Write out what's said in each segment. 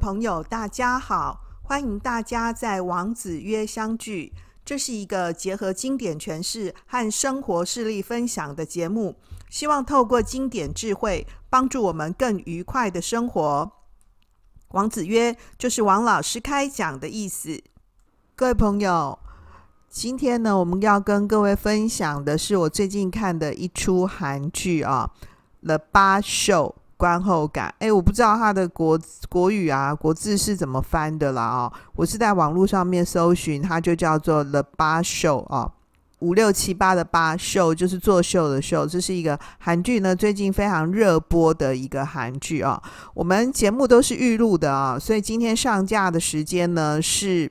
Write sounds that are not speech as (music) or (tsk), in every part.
朋友，大家好！欢迎大家在王子约相聚。这是一个结合经典诠释和生活事例分享的节目，希望透过经典智慧，帮助我们更愉快的生活。王子约就是王老师开讲的意思。各位朋友，今天呢，我们要跟各位分享的是我最近看的一出韩剧啊，《The Bar Show》。观后感，哎，我不知道他的国国语啊，国字是怎么翻的啦？哦，我是在网络上面搜寻，它就叫做《The Show》啊，五六七八的“八秀”就是做秀的“秀”，这是一个韩剧呢，最近非常热播的一个韩剧啊。我们节目都是预录的啊，所以今天上架的时间呢是。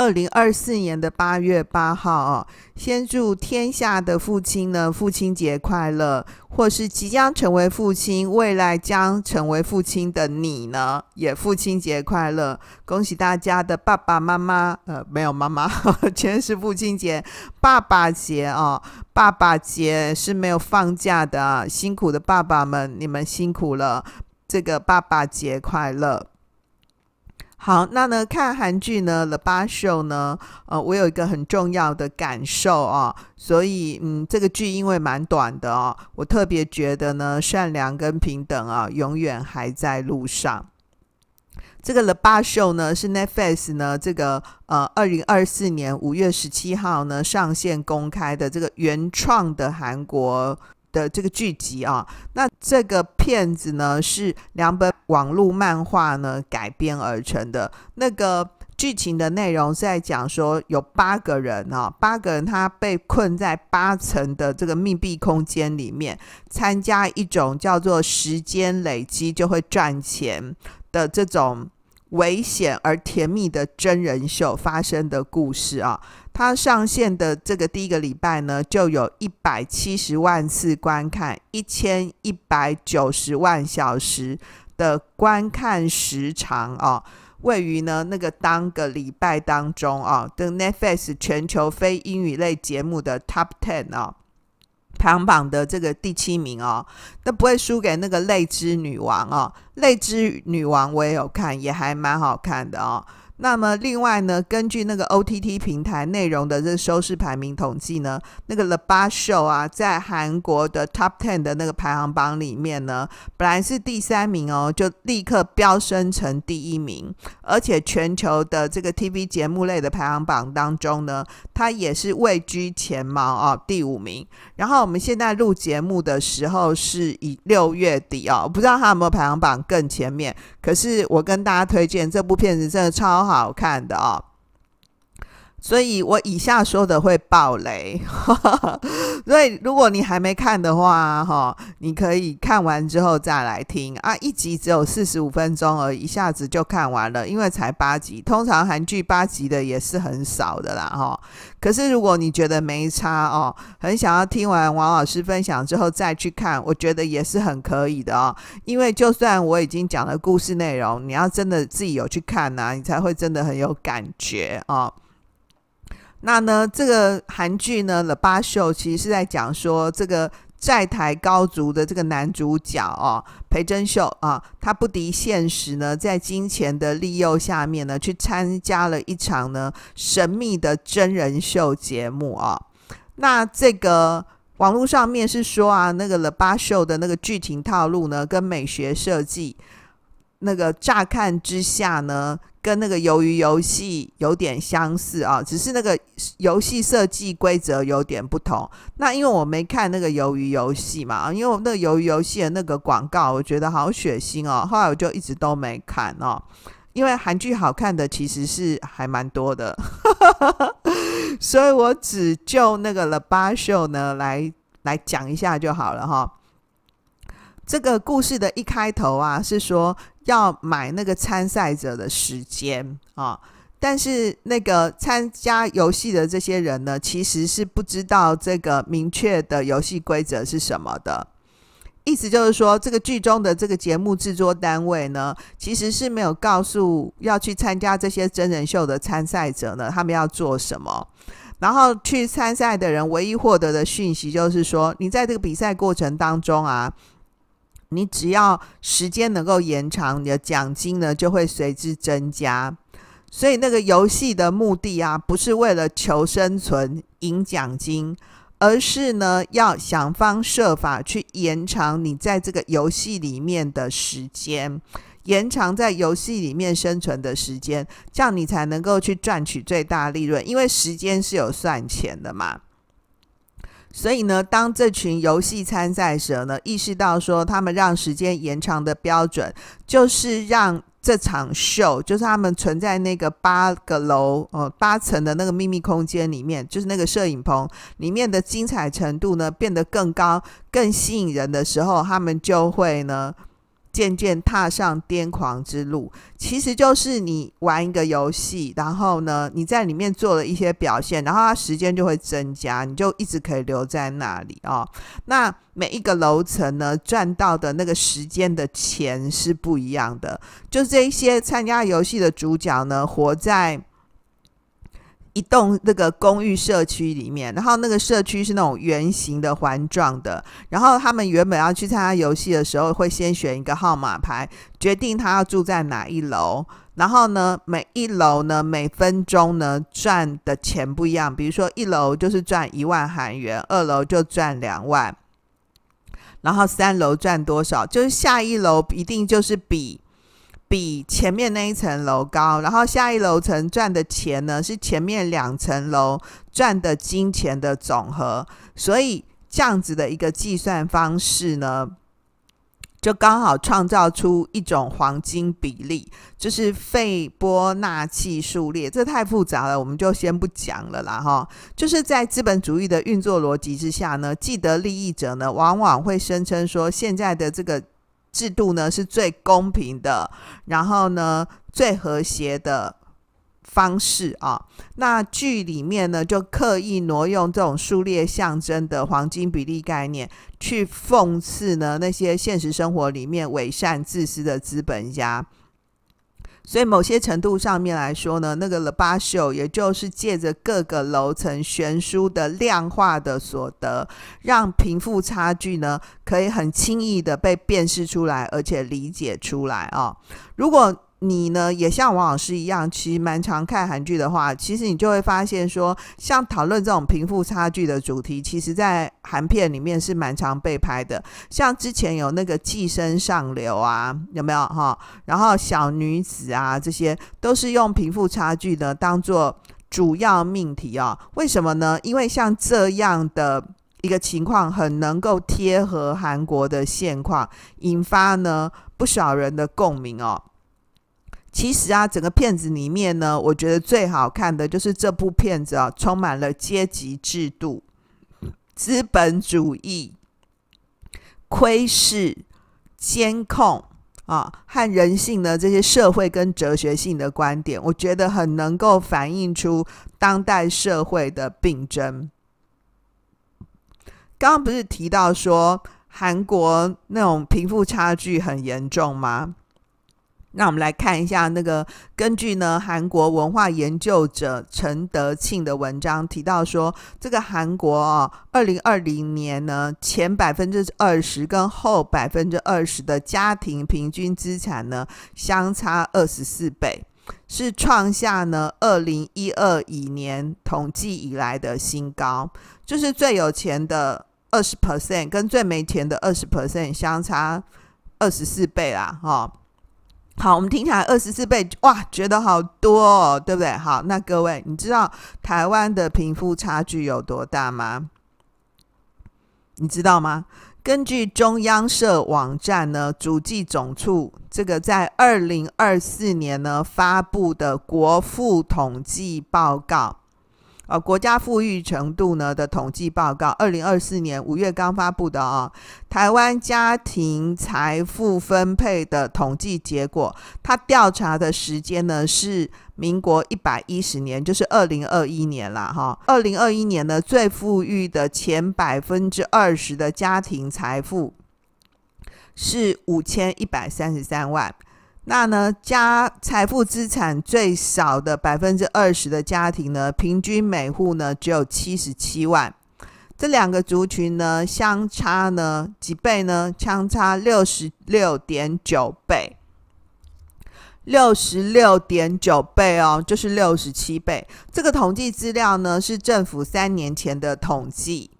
二零二四年的八月八号哦，先祝天下的父亲呢，父亲节快乐！或是即将成为父亲、未来将成为父亲的你呢，也父亲节快乐！恭喜大家的爸爸妈妈，呃，没有妈妈，全 (laughs) 是父亲节、爸爸节哦！爸爸节是没有放假的，辛苦的爸爸们，你们辛苦了，这个爸爸节快乐！好，那呢看韩剧呢《Le Bar Show》呢？呃，我有一个很重要的感受啊，所以嗯，这个剧因为蛮短的哦，我特别觉得呢，善良跟平等啊，永远还在路上。这个《Le Bar Show》呢是 Netflix 呢这个呃二零二四年五月十七号呢上线公开的这个原创的韩国。的这个剧集啊，那这个片子呢是两本网络漫画呢改编而成的。那个剧情的内容是在讲说，有八个人啊，八个人他被困在八层的这个密闭空间里面，参加一种叫做时间累积就会赚钱的这种。危险而甜蜜的真人秀发生的故事啊，它上线的这个第一个礼拜呢，就有一百七十万次观看，一千一百九十万小时的观看时长啊，位于呢那个当个礼拜当中啊，The Netflix 全球非英语类节目的 Top Ten 啊。排行榜的这个第七名哦，都不会输给那个《泪之女王》哦，《泪之女王》我也有看，也还蛮好看的哦。那么另外呢，根据那个 OTT 平台内容的这收视排名统计呢，那个《The b a Show》啊，在韩国的 Top Ten 的那个排行榜里面呢，本来是第三名哦，就立刻飙升成第一名，而且全球的这个 TV 节目类的排行榜当中呢，它也是位居前茅啊，第五名。然后我们现在录节目的时候是以六月底哦，不知道它有没有排行榜更前面。可是我跟大家推荐这部片子，真的超。好看的啊。所以我以下说的会爆雷，(laughs) 所以如果你还没看的话，哈，你可以看完之后再来听啊。一集只有四十五分钟，而一下子就看完了，因为才八集，通常韩剧八集的也是很少的啦，哈。可是如果你觉得没差哦，很想要听完王老师分享之后再去看，我觉得也是很可以的哦。因为就算我已经讲了故事内容，你要真的自己有去看呐，你才会真的很有感觉哦。那呢，这个韩剧呢《了八秀》其实是在讲说，这个债台高筑的这个男主角哦，裴珍秀啊，他不敌现实呢，在金钱的利诱下面呢，去参加了一场呢神秘的真人秀节目哦。那这个网络上面是说啊，那个《了八秀》的那个剧情套路呢，跟美学设计。那个乍看之下呢，跟那个鱿鱼游戏有点相似啊，只是那个游戏设计规则有点不同。那因为我没看那个鱿鱼游戏嘛，啊，因为我那个鱿鱼游戏的那个广告，我觉得好血腥哦，后来我就一直都没看哦。因为韩剧好看的其实是还蛮多的，(laughs) 所以我只就那个《了巴秀》呢来来讲一下就好了哈。这个故事的一开头啊，是说。要买那个参赛者的时间啊，但是那个参加游戏的这些人呢，其实是不知道这个明确的游戏规则是什么的。意思就是说，这个剧中的这个节目制作单位呢，其实是没有告诉要去参加这些真人秀的参赛者呢，他们要做什么。然后去参赛的人唯一获得的讯息就是说，你在这个比赛过程当中啊。你只要时间能够延长，你的奖金呢就会随之增加。所以那个游戏的目的啊，不是为了求生存、赢奖金，而是呢要想方设法去延长你在这个游戏里面的时间，延长在游戏里面生存的时间，这样你才能够去赚取最大利润。因为时间是有算钱的嘛。所以呢，当这群游戏参赛者呢意识到说，他们让时间延长的标准就是让这场秀，就是他们存在那个八个楼哦，八层的那个秘密空间里面，就是那个摄影棚里面的精彩程度呢变得更高、更吸引人的时候，他们就会呢。渐渐踏上癫狂之路，其实就是你玩一个游戏，然后呢，你在里面做了一些表现，然后它时间就会增加，你就一直可以留在那里哦。那每一个楼层呢，赚到的那个时间的钱是不一样的，就这一些参加游戏的主角呢，活在。一栋那个公寓社区里面，然后那个社区是那种圆形的环状的，然后他们原本要去参加游戏的时候，会先选一个号码牌，决定他要住在哪一楼。然后呢，每一楼呢，每分钟呢赚的钱不一样，比如说一楼就是赚一万韩元，二楼就赚两万，然后三楼赚多少，就是下一楼一定就是比。比前面那一层楼高，然后下一楼层赚的钱呢，是前面两层楼赚的金钱的总和。所以这样子的一个计算方式呢，就刚好创造出一种黄金比例，就是斐波那契数列。这太复杂了，我们就先不讲了啦，哈。就是在资本主义的运作逻辑之下呢，既得利益者呢，往往会声称说现在的这个。制度呢是最公平的，然后呢最和谐的方式啊。那剧里面呢就刻意挪用这种数列象征的黄金比例概念，去讽刺呢那些现实生活里面伪善自私的资本家。所以，某些程度上面来说呢，那个 Le Bas o 也就是借着各个楼层悬殊的量化的所得，让贫富差距呢可以很轻易的被辨识出来，而且理解出来啊。如果你呢也像王老师一样，其实蛮常看韩剧的话，其实你就会发现说，像讨论这种贫富差距的主题，其实，在韩片里面是蛮常被拍的。像之前有那个《寄生上流》啊，有没有哈？然后《小女子》啊，这些都是用贫富差距呢当做主要命题啊。为什么呢？因为像这样的一个情况，很能够贴合韩国的现况，引发呢不少人的共鸣哦。其实啊，整个片子里面呢，我觉得最好看的就是这部片子啊，充满了阶级制度、资本主义、窥视、监控啊，和人性的这些社会跟哲学性的观点，我觉得很能够反映出当代社会的病症。刚刚不是提到说韩国那种贫富差距很严重吗？那我们来看一下那个，根据呢韩国文化研究者陈德庆的文章提到说，这个韩国啊，二零二零年呢，前百分之二十跟后百分之二十的家庭平均资产呢，相差二十四倍，是创下呢二零一二年统计以来的新高，就是最有钱的二十 percent 跟最没钱的二十 percent 相差二十四倍啦，哈。好，我们听起来二十四倍，哇，觉得好多，哦，对不对？好，那各位，你知道台湾的贫富差距有多大吗？你知道吗？根据中央社网站呢，主计总处这个在二零二四年呢发布的国富统计报告。啊，国家富裕程度呢的统计报告，二零二四年五月刚发布的啊，台湾家庭财富分配的统计结果，他调查的时间呢是民国一百一十年，就是二零二一年了哈。二零二一年呢，最富裕的前百分之二十的家庭财富是五千一百三十三万。那呢，家财富资产最少的百分之二十的家庭呢，平均每户呢只有七十七万。这两个族群呢，相差呢几倍呢？相差六十六点九倍，六十六点九倍哦，就是六十七倍。这个统计资料呢，是政府三年前的统计。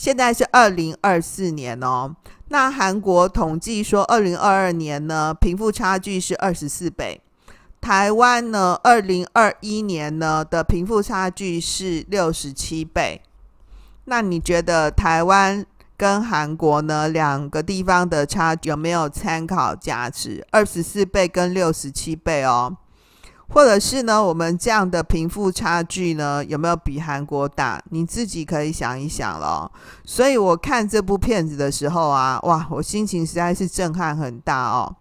现在是二零二四年哦。那韩国统计说，二零二二年呢，贫富差距是二十四倍。台湾呢，二零二一年呢的贫富差距是六十七倍。那你觉得台湾跟韩国呢两个地方的差有没有参考价值？二十四倍跟六十七倍哦。或者是呢，我们这样的贫富差距呢，有没有比韩国大？你自己可以想一想了。所以我看这部片子的时候啊，哇，我心情实在是震撼很大哦。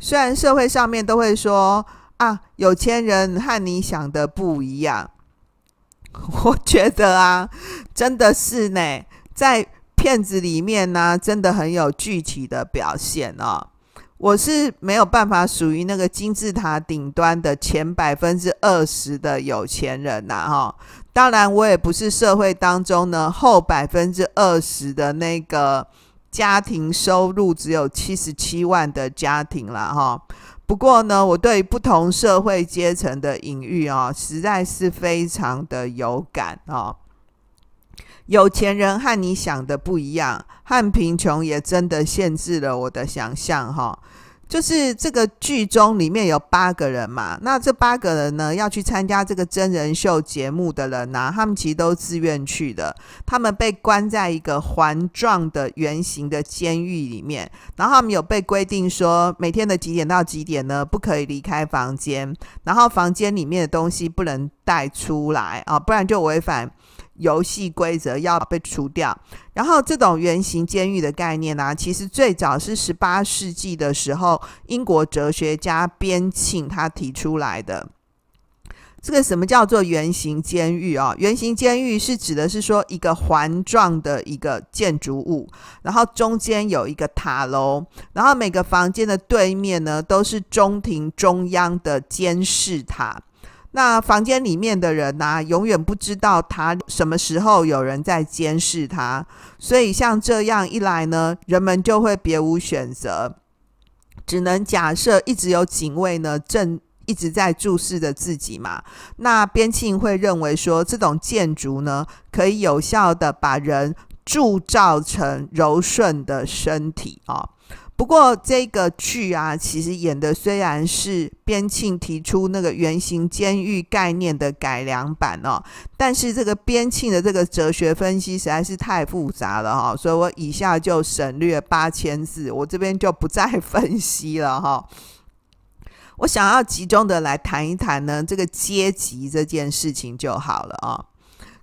虽然社会上面都会说啊，有钱人和你想的不一样，(laughs) 我觉得啊，真的是呢，在片子里面呢，真的很有具体的表现哦。我是没有办法属于那个金字塔顶端的前百分之二十的有钱人呐，哈！当然，我也不是社会当中呢后百分之二十的那个家庭收入只有七十七万的家庭了，哈！不过呢，我对不同社会阶层的隐喻啊，实在是非常的有感啊！有钱人和你想的不一样，和贫穷也真的限制了我的想象，哈！就是这个剧中里面有八个人嘛，那这八个人呢要去参加这个真人秀节目的人啊，他们其实都自愿去的。他们被关在一个环状的圆形的监狱里面，然后他们有被规定说每天的几点到几点呢不可以离开房间，然后房间里面的东西不能带出来啊，不然就违反。游戏规则要被除掉，然后这种圆形监狱的概念呢，其实最早是十八世纪的时候，英国哲学家边沁他提出来的。这个什么叫做圆形监狱啊？圆形监狱是指的是说一个环状的一个建筑物，然后中间有一个塔楼，然后每个房间的对面呢都是中庭中央的监视塔。那房间里面的人呐，永远不知道他什么时候有人在监视他，所以像这样一来呢，人们就会别无选择，只能假设一直有警卫呢正一直在注视着自己嘛。那边庆会认为说，这种建筑呢，可以有效的把人铸造成柔顺的身体啊。不过这个剧啊，其实演的虽然是边沁提出那个圆形监狱概念的改良版哦，但是这个边沁的这个哲学分析实在是太复杂了哈，所以我以下就省略八千字，我这边就不再分析了哈。我想要集中的来谈一谈呢，这个阶级这件事情就好了啊。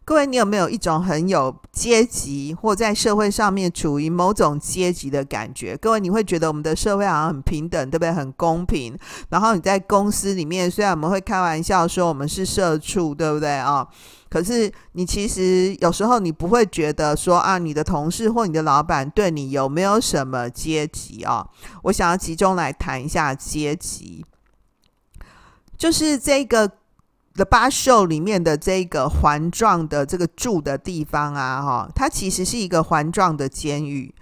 各位，你有没有一种很有阶级，或在社会上面处于某种阶级的感觉？各位，你会觉得我们的社会好像很平等，对不对？很公平。然后你在公司里面，虽然我们会开玩笑说我们是社畜，对不对啊？可是你其实有时候你不会觉得说啊，你的同事或你的老板对你有没有什么阶级啊？我想要集中来谈一下阶级，就是这个。The Basho 里面的这个环状的这个住的地方啊，哈，它其实是一个环状的监狱，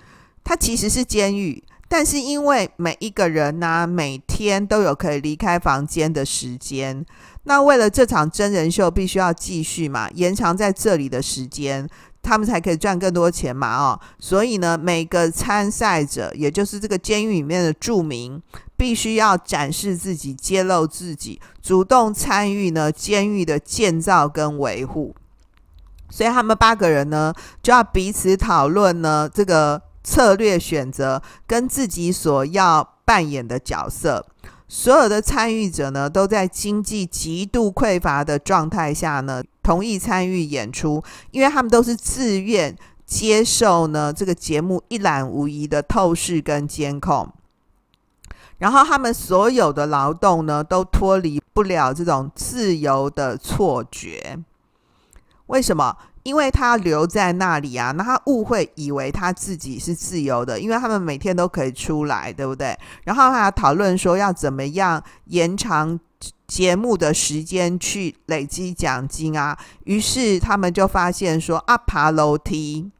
它其实是监狱，但是因为每一个人呢，每天都有可以离开房间的时间，那为了这场真人秀必须要继续嘛，延长在这里的时间。他们才可以赚更多钱嘛？哦，所以呢，每个参赛者，也就是这个监狱里面的住民，必须要展示自己、揭露自己、主动参与呢监狱的建造跟维护。所以他们八个人呢，就要彼此讨论呢这个策略选择跟自己所要扮演的角色。所有的参与者呢，都在经济极度匮乏的状态下呢，同意参与演出，因为他们都是自愿接受呢这个节目一览无遗的透视跟监控，然后他们所有的劳动呢，都脱离不了这种自由的错觉。为什么？因为他留在那里啊，那他误会以为他自己是自由的，因为他们每天都可以出来，对不对？然后他讨论说要怎么样延长节目的时间去累积奖金啊。于是他们就发现说啊，爬楼梯，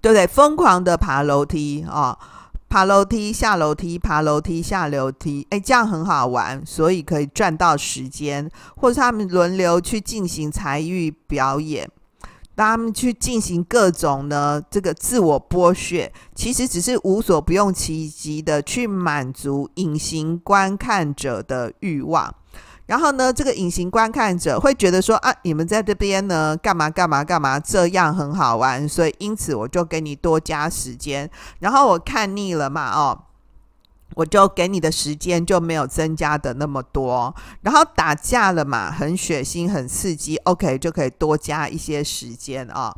对不对？疯狂的爬楼梯啊，爬楼梯下楼梯，爬楼梯下楼梯，哎，这样很好玩，所以可以赚到时间，或者他们轮流去进行才艺表演。让他们去进行各种呢，这个自我剥削，其实只是无所不用其极的去满足隐形观看者的欲望。然后呢，这个隐形观看者会觉得说啊，你们在这边呢，干嘛干嘛干嘛，这样很好玩，所以因此我就给你多加时间。然后我看腻了嘛，哦。我就给你的时间就没有增加的那么多，然后打架了嘛，很血腥，很刺激，OK 就可以多加一些时间啊。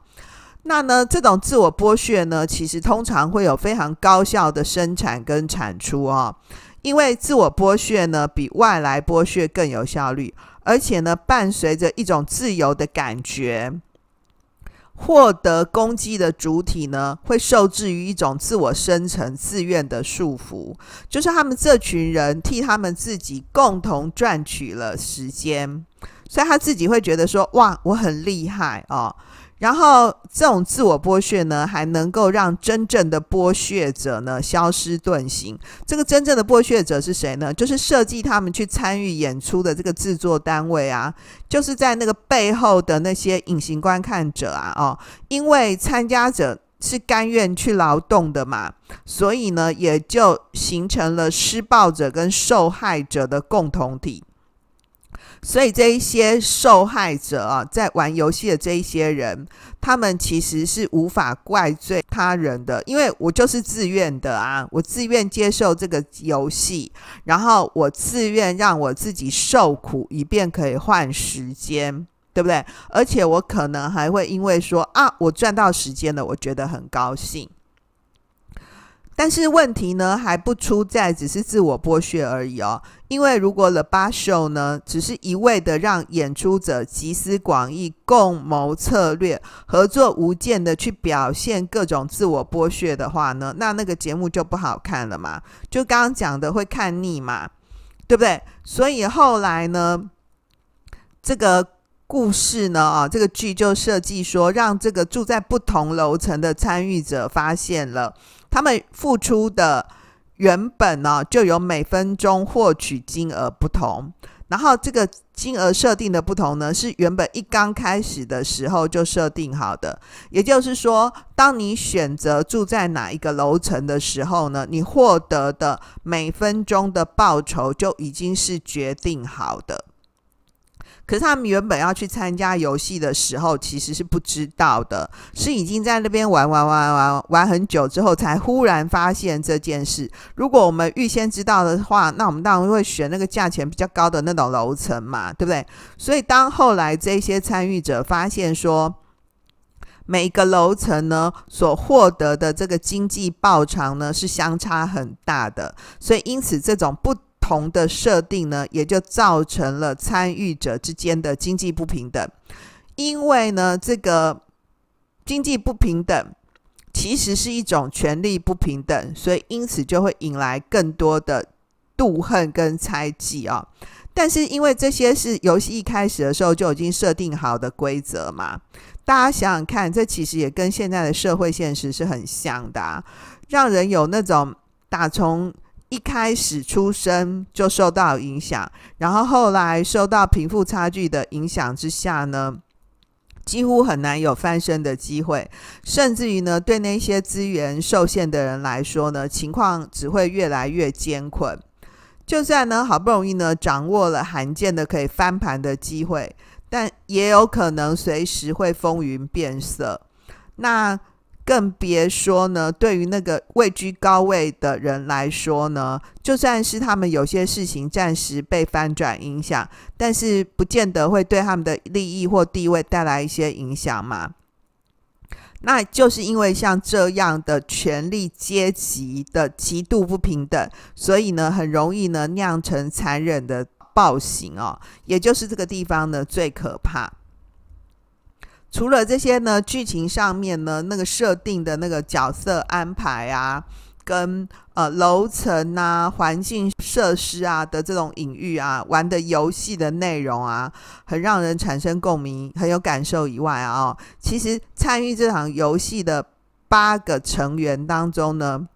那呢，这种自我剥削呢，其实通常会有非常高效的生产跟产出啊，因为自我剥削呢比外来剥削更有效率，而且呢伴随着一种自由的感觉。获得攻击的主体呢，会受制于一种自我生成、自愿的束缚，就是他们这群人替他们自己共同赚取了时间，所以他自己会觉得说：“哇，我很厉害哦。”然后，这种自我剥削呢，还能够让真正的剥削者呢消失遁形。这个真正的剥削者是谁呢？就是设计他们去参与演出的这个制作单位啊，就是在那个背后的那些隐形观看者啊。哦，因为参加者是甘愿去劳动的嘛，所以呢，也就形成了施暴者跟受害者的共同体。所以这一些受害者啊，在玩游戏的这一些人，他们其实是无法怪罪他人的，因为我就是自愿的啊，我自愿接受这个游戏，然后我自愿让我自己受苦，以便可以换时间，对不对？而且我可能还会因为说啊，我赚到时间了，我觉得很高兴。但是问题呢，还不出在只是自我剥削而已哦。因为如果 The Bash Show 呢，只是一味的让演出者集思广益、共谋策略、合作无间地去表现各种自我剥削的话呢，那那个节目就不好看了嘛。就刚刚讲的会看腻嘛，对不对？所以后来呢，这个故事呢，啊，这个剧就设计说，让这个住在不同楼层的参与者发现了。他们付出的原本呢，就有每分钟获取金额不同，然后这个金额设定的不同呢，是原本一刚开始的时候就设定好的。也就是说，当你选择住在哪一个楼层的时候呢，你获得的每分钟的报酬就已经是决定好的。可是他们原本要去参加游戏的时候，其实是不知道的，是已经在那边玩玩玩玩玩很久之后，才忽然发现这件事。如果我们预先知道的话，那我们当然会选那个价钱比较高的那种楼层嘛，对不对？所以当后来这些参与者发现说，每个楼层呢所获得的这个经济报偿呢是相差很大的，所以因此这种不。同的设定呢，也就造成了参与者之间的经济不平等。因为呢，这个经济不平等其实是一种权力不平等，所以因此就会引来更多的妒恨跟猜忌啊。但是因为这些是游戏一开始的时候就已经设定好的规则嘛，大家想想看，这其实也跟现在的社会现实是很像的，啊，让人有那种打从。一开始出生就受到影响，然后后来受到贫富差距的影响之下呢，几乎很难有翻身的机会，甚至于呢，对那些资源受限的人来说呢，情况只会越来越艰困。就算呢，好不容易呢，掌握了罕见的可以翻盘的机会，但也有可能随时会风云变色。那。更别说呢，对于那个位居高位的人来说呢，就算是他们有些事情暂时被翻转影响，但是不见得会对他们的利益或地位带来一些影响嘛？那就是因为像这样的权力阶级的极度不平等，所以呢，很容易呢酿成残忍的暴行哦，也就是这个地方呢最可怕。除了这些呢，剧情上面呢，那个设定的那个角色安排啊，跟呃楼层啊、环境设施啊的这种隐喻啊，玩的游戏的内容啊，很让人产生共鸣，很有感受以外啊，哦，其实参与这场游戏的八个成员当中呢。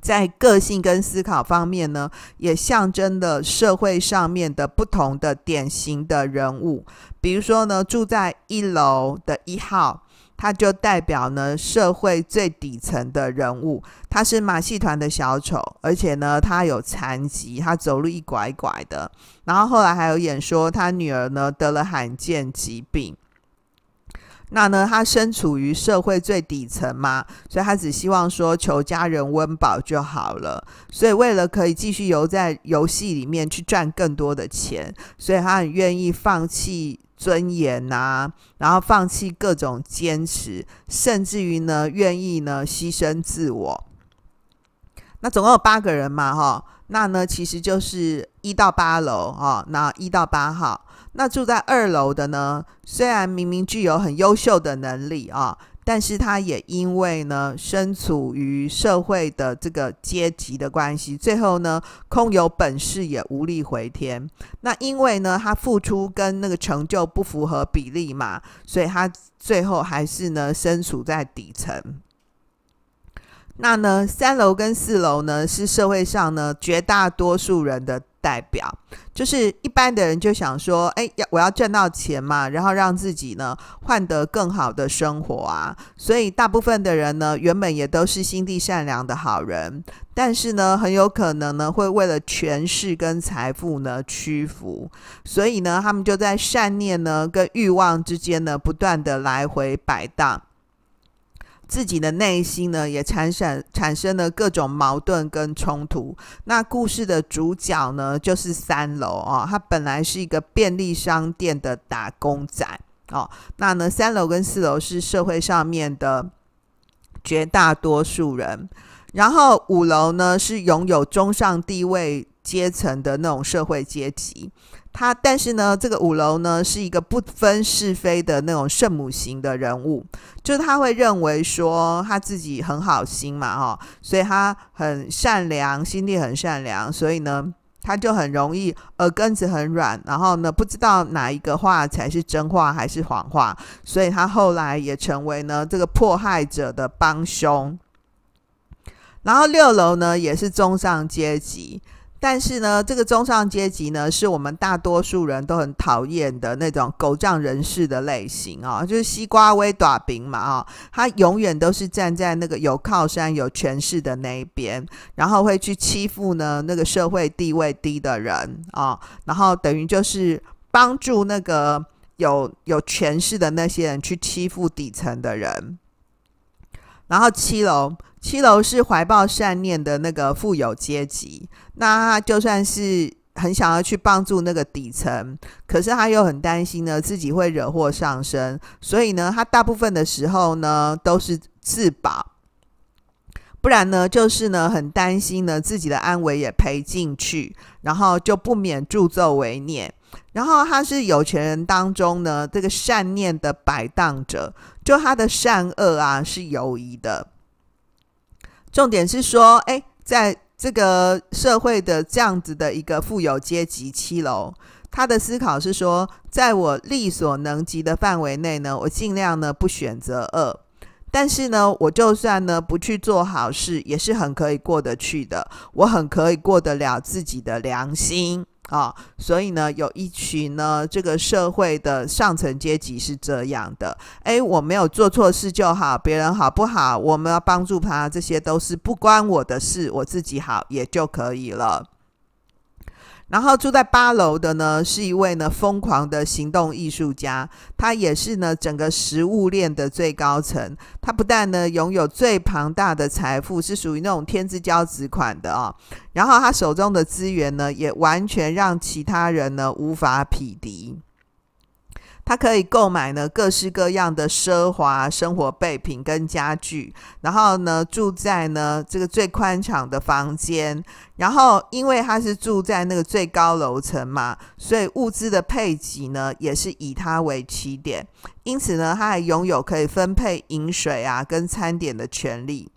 在个性跟思考方面呢，也象征了社会上面的不同的典型的人物。比如说呢，住在一楼的一号，他就代表呢社会最底层的人物，他是马戏团的小丑，而且呢他有残疾，他走路一拐拐的。然后后来还有演说，他女儿呢得了罕见疾病。那呢？他身处于社会最底层嘛，所以他只希望说求家人温饱就好了。所以为了可以继续游在游戏里面去赚更多的钱，所以他很愿意放弃尊严呐，然后放弃各种坚持，甚至于呢，愿意呢牺牲自我。那总共有八个人嘛，哈。那呢，其实就是一到八楼啊，那一到八号。那住在二楼的呢，虽然明明具有很优秀的能力啊，但是他也因为呢，身处于社会的这个阶级的关系，最后呢，空有本事也无力回天。那因为呢，他付出跟那个成就不符合比例嘛，所以他最后还是呢，身处在底层。那呢，三楼跟四楼呢，是社会上呢绝大多数人的代表，就是一般的人就想说，哎，要我要挣到钱嘛，然后让自己呢换得更好的生活啊。所以大部分的人呢，原本也都是心地善良的好人，但是呢，很有可能呢会为了权势跟财富呢屈服，所以呢，他们就在善念呢跟欲望之间呢不断的来回摆荡。自己的内心呢，也产生产生了各种矛盾跟冲突。那故事的主角呢，就是三楼啊，他本来是一个便利商店的打工仔哦。那呢，三楼跟四楼是社会上面的绝大多数人，然后五楼呢是拥有中上地位阶层的那种社会阶级。他但是呢，这个五楼呢是一个不分是非的那种圣母型的人物，就是他会认为说他自己很好心嘛，哈，所以他很善良，心地很善良，所以呢他就很容易耳根子很软，然后呢不知道哪一个话才是真话还是谎话，所以他后来也成为呢这个迫害者的帮凶。然后六楼呢也是中上阶级。但是呢，这个中上阶级呢，是我们大多数人都很讨厌的那种狗仗人势的类型啊，就是西瓜微短饼嘛啊，他永远都是站在那个有靠山、有权势的那一边，然后会去欺负呢那个社会地位低的人啊，然后等于就是帮助那个有有权势的那些人去欺负底层的人。然后七楼，七楼是怀抱善念的那个富有阶级，那他就算是很想要去帮助那个底层，可是他又很担心呢，自己会惹祸上身，所以呢，他大部分的时候呢都是自保，不然呢，就是呢很担心呢自己的安危也赔进去，然后就不免助纣为虐。然后他是有钱人当中呢，这个善念的摆荡者。就他的善恶啊是有疑的，重点是说，哎，在这个社会的这样子的一个富有阶级七楼，他的思考是说，在我力所能及的范围内呢，我尽量呢不选择恶，但是呢，我就算呢不去做好事，也是很可以过得去的，我很可以过得了自己的良心。啊，所以呢，有一群呢，这个社会的上层阶级是这样的。哎，我没有做错事就好，别人好不好，我们要帮助他，这些都是不关我的事，我自己好也就可以了。然后住在八楼的呢，是一位呢疯狂的行动艺术家，他也是呢整个食物链的最高层。他不但呢拥有最庞大的财富，是属于那种天之骄子款的啊。然后他手中的资源呢，也完全让其他人呢无法匹敌。他可以购买呢各式各样的奢华生活备品跟家具，然后呢住在呢这个最宽敞的房间，然后因为他是住在那个最高楼层嘛，所以物资的配给呢也是以他为起点，因此呢他还拥有可以分配饮水啊跟餐点的权利。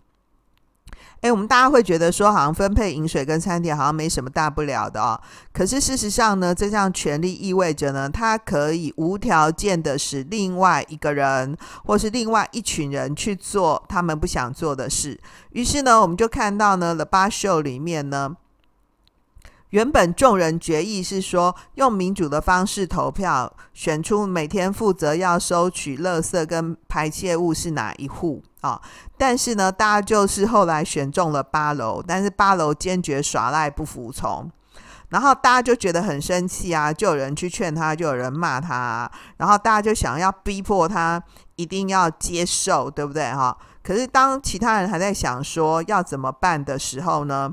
哎，我们大家会觉得说，好像分配饮水跟餐点好像没什么大不了的哦。可是事实上呢，这项权利意味着呢，它可以无条件的使另外一个人或是另外一群人去做他们不想做的事。于是呢，我们就看到呢，《The b a s h o w 里面呢，原本众人决议是说，用民主的方式投票选出每天负责要收取垃圾跟排泄物是哪一户。啊！但是呢，大家就是后来选中了八楼，但是八楼坚决耍赖不服从，然后大家就觉得很生气啊，就有人去劝他，就有人骂他，然后大家就想要逼迫他一定要接受，对不对哈？可是当其他人还在想说要怎么办的时候呢，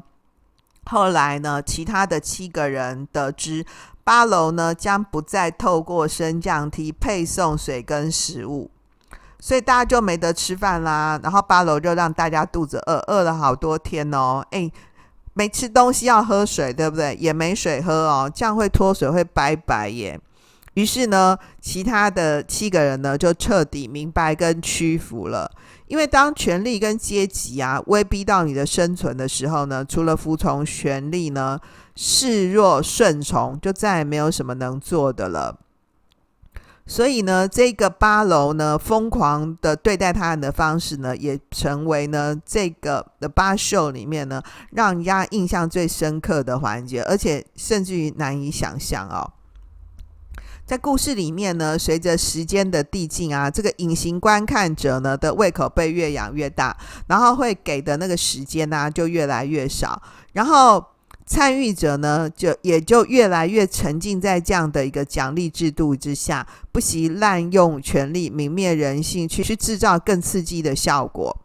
后来呢，其他的七个人得知八楼呢将不再透过升降梯配送水跟食物。所以大家就没得吃饭啦，然后八楼就让大家肚子饿，饿了好多天哦。哎，没吃东西要喝水，对不对？也没水喝哦，这样会脱水，会拜拜耶。于是呢，其他的七个人呢，就彻底明白跟屈服了。因为当权力跟阶级啊威逼到你的生存的时候呢，除了服从权力呢，示弱顺从，就再也没有什么能做的了。所以呢，这个八楼呢，疯狂的对待他人的方式呢，也成为呢这个的八秀里面呢，让人家印象最深刻的环节，而且甚至于难以想象哦。在故事里面呢，随着时间的递进啊，这个隐形观看者呢的胃口被越养越大，然后会给的那个时间呢就越来越少，然后。参与者呢，就也就越来越沉浸在这样的一个奖励制度之下，不惜滥用权力、泯灭人性，去去制造更刺激的效果。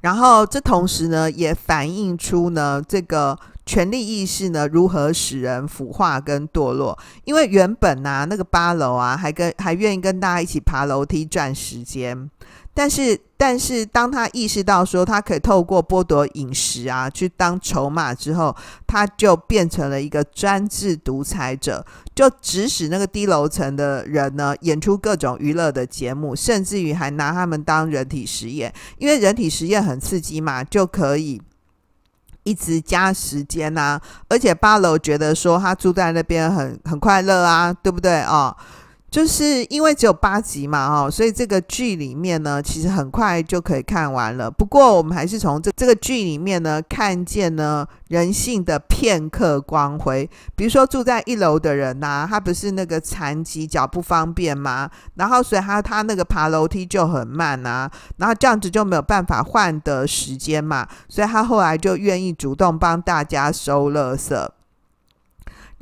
然后，这同时呢，也反映出呢，这个。权力意识呢，如何使人腐化跟堕落？因为原本啊，那个八楼啊，还跟还愿意跟大家一起爬楼梯赚时间，但是但是当他意识到说他可以透过剥夺饮食啊，去当筹码之后，他就变成了一个专制独裁者，就指使那个低楼层的人呢，演出各种娱乐的节目，甚至于还拿他们当人体实验，因为人体实验很刺激嘛，就可以。一直加时间呐，而且八楼觉得说他住在那边很很快乐啊，对不对哦？就是因为只有八集嘛，哦，所以这个剧里面呢，其实很快就可以看完了。不过我们还是从这这个剧里面呢，看见呢人性的片刻光辉。比如说住在一楼的人呐，他不是那个残疾，脚不方便吗？然后所以他他那个爬楼梯就很慢呐，然后这样子就没有办法换的时间嘛，所以他后来就愿意主动帮大家收垃圾。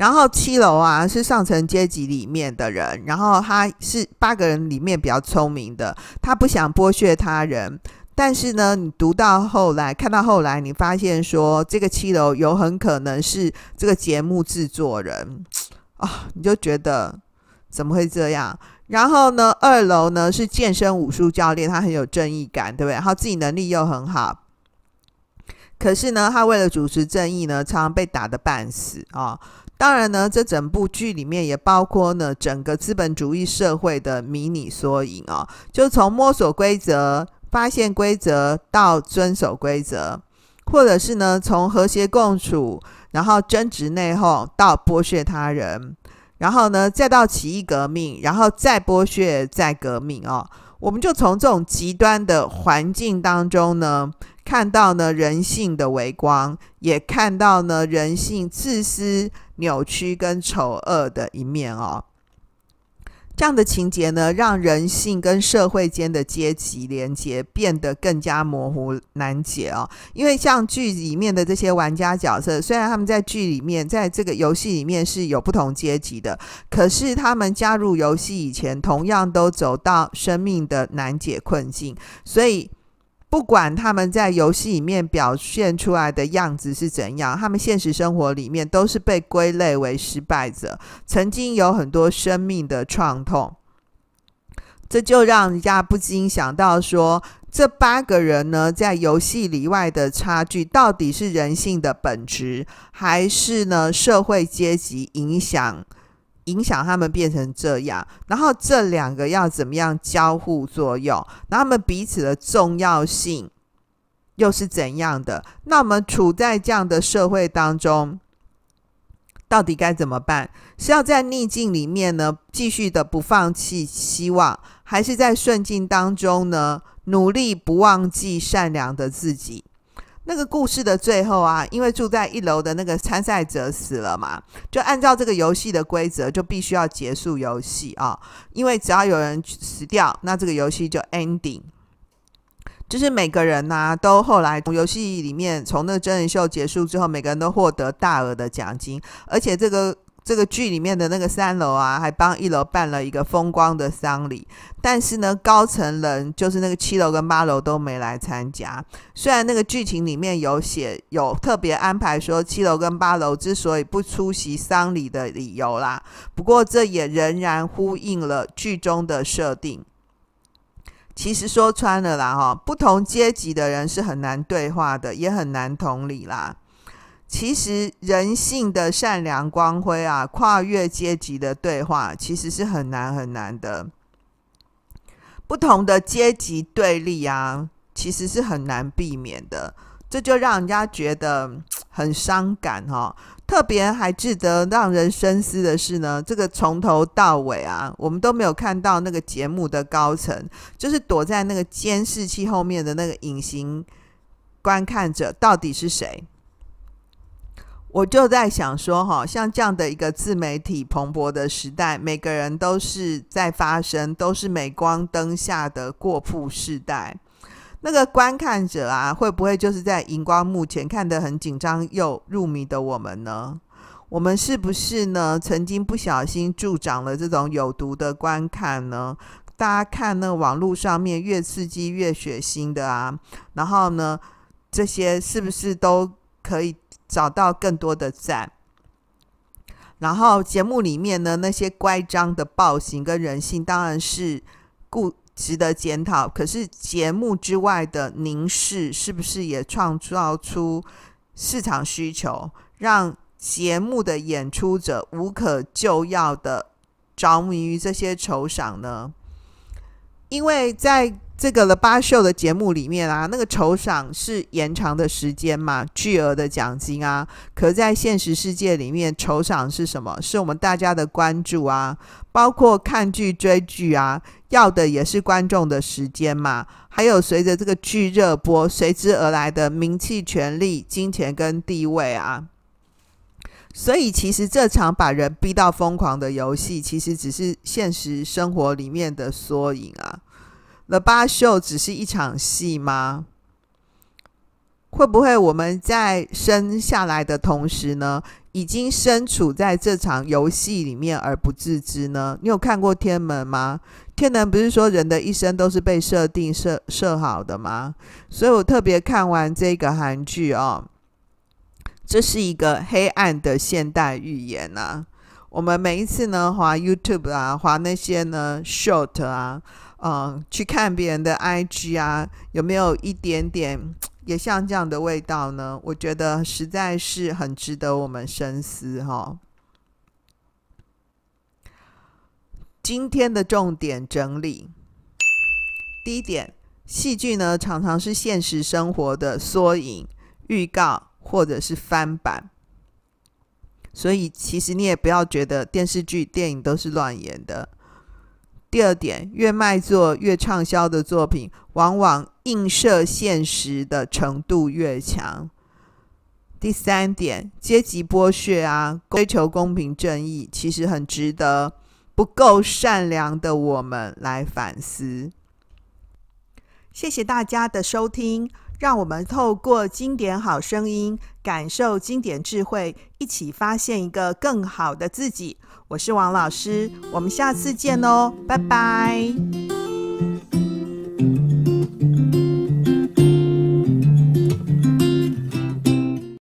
然后七楼啊是上层阶级里面的人，然后他是八个人里面比较聪明的，他不想剥削他人，但是呢，你读到后来看到后来，你发现说这个七楼有很可能是这个节目制作人啊，你就觉得怎么会这样？然后呢，二楼呢是健身武术教练，他很有正义感，对不对？然后自己能力又很好，可是呢，他为了主持正义呢，常常被打的半死啊。当然呢，这整部剧里面也包括呢整个资本主义社会的迷你缩影哦，就从摸索规则、发现规则到遵守规则，或者是呢从和谐共处，然后争执内讧到剥削他人，然后呢再到起义革命，然后再剥削再革命哦，我们就从这种极端的环境当中呢。看到呢人性的微光，也看到呢人性自私、扭曲跟丑恶的一面哦。这样的情节呢，让人性跟社会间的阶级连接变得更加模糊难解哦。因为像剧里面的这些玩家角色，虽然他们在剧里面，在这个游戏里面是有不同阶级的，可是他们加入游戏以前，同样都走到生命的难解困境，所以。不管他们在游戏里面表现出来的样子是怎样，他们现实生活里面都是被归类为失败者，曾经有很多生命的创痛，这就让人家不禁想到说，这八个人呢，在游戏里外的差距到底是人性的本质，还是呢社会阶级影响？影响他们变成这样，然后这两个要怎么样交互作用？然后他们彼此的重要性又是怎样的？那我们处在这样的社会当中，到底该怎么办？是要在逆境里面呢，继续的不放弃希望，还是在顺境当中呢，努力不忘记善良的自己？那个故事的最后啊，因为住在一楼的那个参赛者死了嘛，就按照这个游戏的规则，就必须要结束游戏啊。因为只要有人死掉，那这个游戏就 ending。就是每个人呐，都后来从游戏里面，从那真人秀结束之后，每个人都获得大额的奖金，而且这个。这个剧里面的那个三楼啊，还帮一楼办了一个风光的丧礼，但是呢，高层人就是那个七楼跟八楼都没来参加。虽然那个剧情里面有写有特别安排，说七楼跟八楼之所以不出席丧礼的理由啦，不过这也仍然呼应了剧中的设定。其实说穿了啦，哈，不同阶级的人是很难对话的，也很难同理啦。其实人性的善良光辉啊，跨越阶级的对话其实是很难很难的。不同的阶级对立啊，其实是很难避免的。这就让人家觉得很伤感哈。特别还记得让人深思的是呢，这个从头到尾啊，我们都没有看到那个节目的高层，就是躲在那个监视器后面的那个隐形观看者到底是谁？我就在想说，哈，像这样的一个自媒体蓬勃的时代，每个人都是在发声，都是镁光灯下的过富时代。那个观看者啊，会不会就是在荧光幕前看得很紧张又入迷的我们呢？我们是不是呢？曾经不小心助长了这种有毒的观看呢？大家看那网络上面越刺激越血腥的啊，然后呢，这些是不是都可以？找到更多的赞，然后节目里面呢那些乖张的暴行跟人性当然是固值得检讨。可是节目之外的凝视，是不是也创造出市场需求，让节目的演出者无可救药的着迷于这些酬赏呢？因为在这个《了巴秀的节目里面啊，那个酬赏是延长的时间嘛，巨额的奖金啊。可在现实世界里面，酬赏是什么？是我们大家的关注啊，包括看剧、追剧啊，要的也是观众的时间嘛。还有随着这个剧热播，随之而来的名气、权力、金钱跟地位啊。所以，其实这场把人逼到疯狂的游戏，其实只是现实生活里面的缩影啊。The Bar Show 只是一场戏吗？会不会我们在生下来的同时呢，已经身处在这场游戏里面而不自知呢？你有看过《天门》吗？《天门》不是说人的一生都是被设定设设好的吗？所以我特别看完这个韩剧哦，这是一个黑暗的现代寓言呐。我们每一次呢，划 YouTube 啊，划那些呢 Short 啊。嗯，去看别人的 IG 啊，有没有一点点 (tsk) 也像这样的味道呢？我觉得实在是很值得我们深思哈。今天的重点整理，第一点，戏剧呢常常是现实生活的缩影、预告或者是翻版，所以其实你也不要觉得电视剧、电影都是乱演的。第二点，越卖座、越畅销的作品，往往映射现实的程度越强。第三点，阶级剥削啊，追求公平正义，其实很值得不够善良的我们来反思。谢谢大家的收听。让我们透过经典好声音，感受经典智慧，一起发现一个更好的自己。我是王老师，我们下次见哦，拜拜。